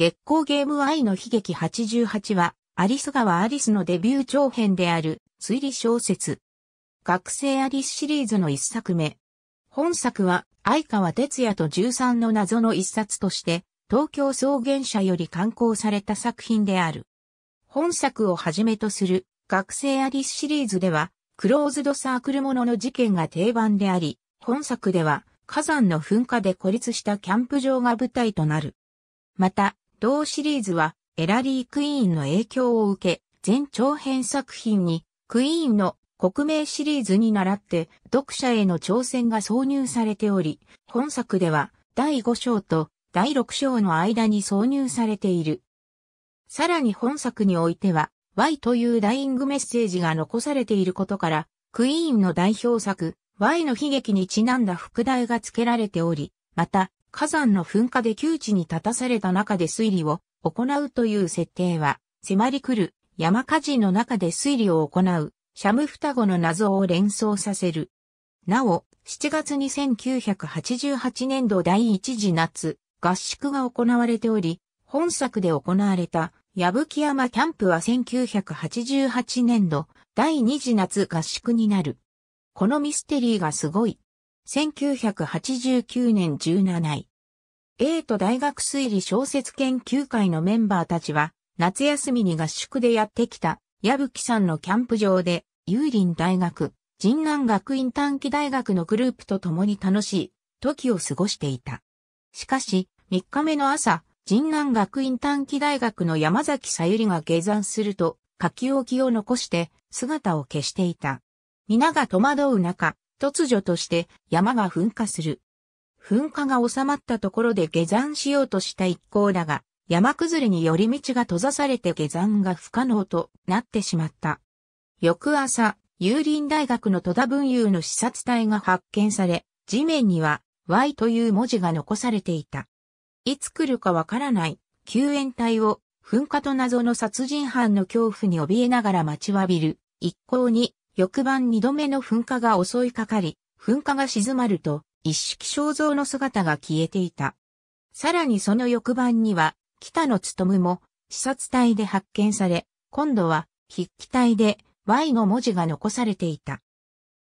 月光ゲーム愛の悲劇88は、アリス川アリスのデビュー長編である推理小説。学生アリスシリーズの一作目。本作は、相川哲也と13の謎の一冊として、東京草原社より刊行された作品である。本作をはじめとする学生アリスシリーズでは、クローズドサークルものの事件が定番であり、本作では火山の噴火で孤立したキャンプ場が舞台となる。また、同シリーズはエラリー・クイーンの影響を受け、全長編作品にクイーンの国名シリーズに倣って読者への挑戦が挿入されており、本作では第5章と第6章の間に挿入されている。さらに本作においては Y というダイイングメッセージが残されていることから、クイーンの代表作 Y の悲劇にちなんだ副題が付けられており、また火山の噴火で窮地に立たされた中で推理を行うという設定は、迫り来る山火事の中で推理を行う、シャム双子の謎を連想させる。なお、7月に1988年度第一次夏、合宿が行われており、本作で行われた、矢吹山キャンプは1988年度、第二次夏合宿になる。このミステリーがすごい。1989年17位。A と大学推理小説研究会のメンバーたちは、夏休みに合宿でやってきた、矢吹さんのキャンプ場で、有林大学、神南学院短期大学のグループと共に楽しい、時を過ごしていた。しかし、3日目の朝、神南学院短期大学の山崎さゆりが下山すると、書き置きを残して姿を消していた。皆が戸惑う中、突如として山が噴火する。噴火が収まったところで下山しようとした一行だが、山崩れに寄り道が閉ざされて下山が不可能となってしまった。翌朝、有林大学の戸田文雄の視察隊が発見され、地面には Y という文字が残されていた。いつ来るかわからない救援隊を噴火と謎の殺人犯の恐怖に怯えながら待ちわびる一行に翌晩二度目の噴火が襲いかかり、噴火が静まると、一式肖像の姿が消えていた。さらにその翌晩には、北野務も、視察隊で発見され、今度は、筆記体で Y の文字が残されていた。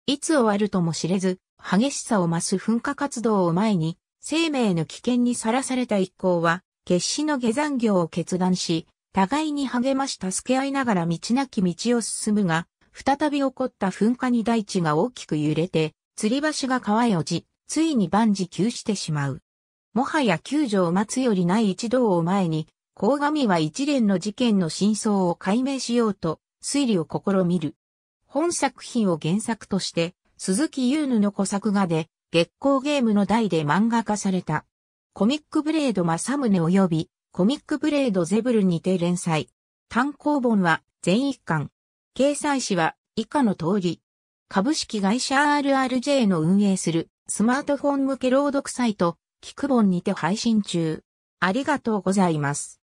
いつ終わるとも知れず、激しさを増す噴火活動を前に、生命の危険にさらされた一行は、決死の下山業を決断し、互いに励まし助け合いながら道なき道を進むが、再び起こった噴火に大地が大きく揺れて、吊り橋が川へ落ち、ついに万事休してしまう。もはや救助を待つよりない一同を前に、鴻上は一連の事件の真相を解明しようと、推理を試みる。本作品を原作として、鈴木優ぬの小作画で、月光ゲームの題で漫画化された。コミックブレード正宗及び、コミックブレードゼブルにて連載。単行本は全一巻、掲載誌は以下の通り、株式会社 RRJ の運営するスマートフォン向け朗読サイト、キクボンにて配信中。ありがとうございます。